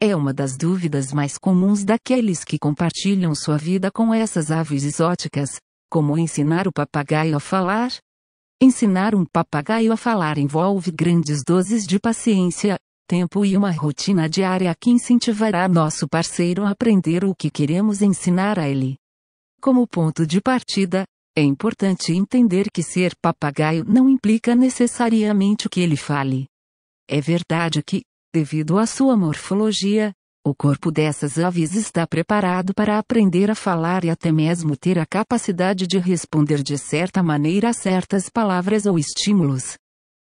É uma das dúvidas mais comuns daqueles que compartilham sua vida com essas aves exóticas, como ensinar o papagaio a falar? Ensinar um papagaio a falar envolve grandes doses de paciência, tempo e uma rotina diária que incentivará nosso parceiro a aprender o que queremos ensinar a ele. Como ponto de partida, é importante entender que ser papagaio não implica necessariamente que ele fale. É verdade que, Devido à sua morfologia, o corpo dessas aves está preparado para aprender a falar e até mesmo ter a capacidade de responder de certa maneira a certas palavras ou estímulos.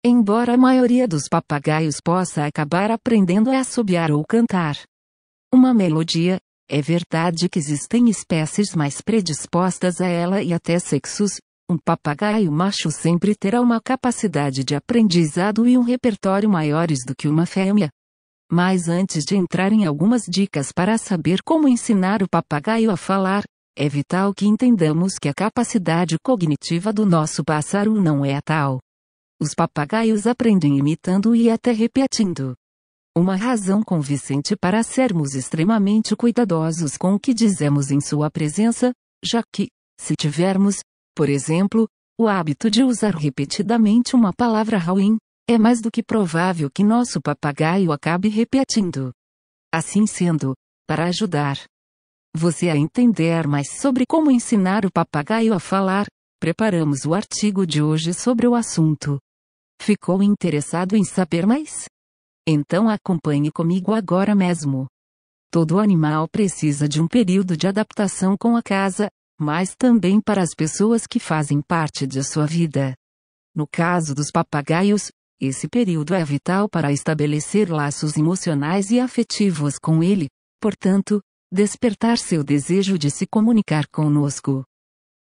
Embora a maioria dos papagaios possa acabar aprendendo a assobiar ou cantar uma melodia, é verdade que existem espécies mais predispostas a ela e até sexos, um papagaio macho sempre terá uma capacidade de aprendizado e um repertório maiores do que uma fêmea. Mas antes de entrar em algumas dicas para saber como ensinar o papagaio a falar, é vital que entendamos que a capacidade cognitiva do nosso pássaro não é tal. Os papagaios aprendem imitando e até repetindo. Uma razão convincente para sermos extremamente cuidadosos com o que dizemos em sua presença, já que, se tivermos, por exemplo, o hábito de usar repetidamente uma palavra ruim, é mais do que provável que nosso papagaio acabe repetindo. Assim sendo, para ajudar você a entender mais sobre como ensinar o papagaio a falar, preparamos o artigo de hoje sobre o assunto. Ficou interessado em saber mais? Então acompanhe comigo agora mesmo. Todo animal precisa de um período de adaptação com a casa, mas também para as pessoas que fazem parte de sua vida. No caso dos papagaios, esse período é vital para estabelecer laços emocionais e afetivos com ele, portanto, despertar seu desejo de se comunicar conosco.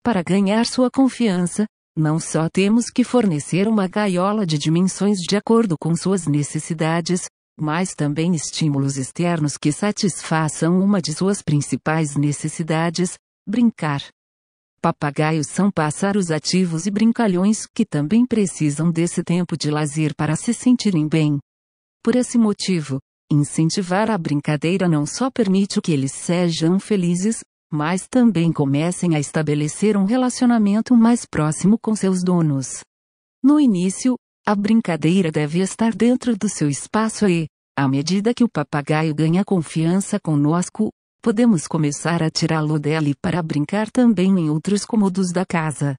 Para ganhar sua confiança, não só temos que fornecer uma gaiola de dimensões de acordo com suas necessidades, mas também estímulos externos que satisfaçam uma de suas principais necessidades, brincar. Papagaios são pássaros ativos e brincalhões que também precisam desse tempo de lazer para se sentirem bem. Por esse motivo, incentivar a brincadeira não só permite que eles sejam felizes, mas também comecem a estabelecer um relacionamento mais próximo com seus donos. No início, a brincadeira deve estar dentro do seu espaço e, à medida que o papagaio ganha confiança conosco, podemos começar a tirá-lo dela e para brincar também em outros cômodos da casa.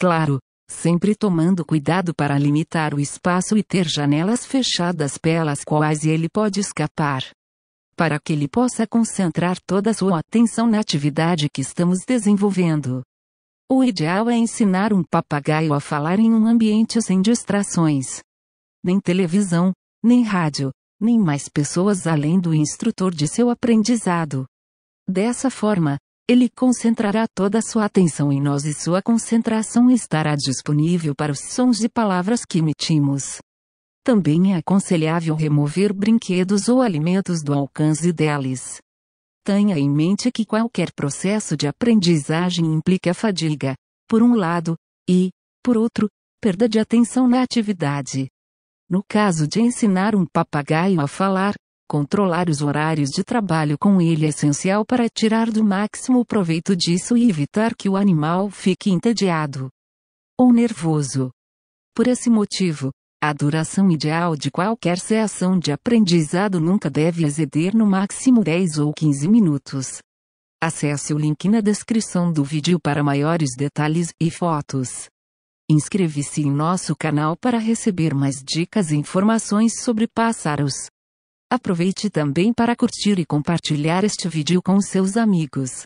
Claro, sempre tomando cuidado para limitar o espaço e ter janelas fechadas pelas quais ele pode escapar. Para que ele possa concentrar toda sua atenção na atividade que estamos desenvolvendo. O ideal é ensinar um papagaio a falar em um ambiente sem distrações. Nem televisão, nem rádio, nem mais pessoas além do instrutor de seu aprendizado. Dessa forma, ele concentrará toda a sua atenção em nós e sua concentração estará disponível para os sons e palavras que emitimos. Também é aconselhável remover brinquedos ou alimentos do alcance deles. Tenha em mente que qualquer processo de aprendizagem implica fadiga, por um lado, e, por outro, perda de atenção na atividade. No caso de ensinar um papagaio a falar, controlar os horários de trabalho com ele é essencial para tirar do máximo proveito disso e evitar que o animal fique entediado ou nervoso. Por esse motivo, a duração ideal de qualquer sessão de aprendizado nunca deve exceder no máximo 10 ou 15 minutos. Acesse o link na descrição do vídeo para maiores detalhes e fotos. Inscreve-se em nosso canal para receber mais dicas e informações sobre pássaros. Aproveite também para curtir e compartilhar este vídeo com seus amigos.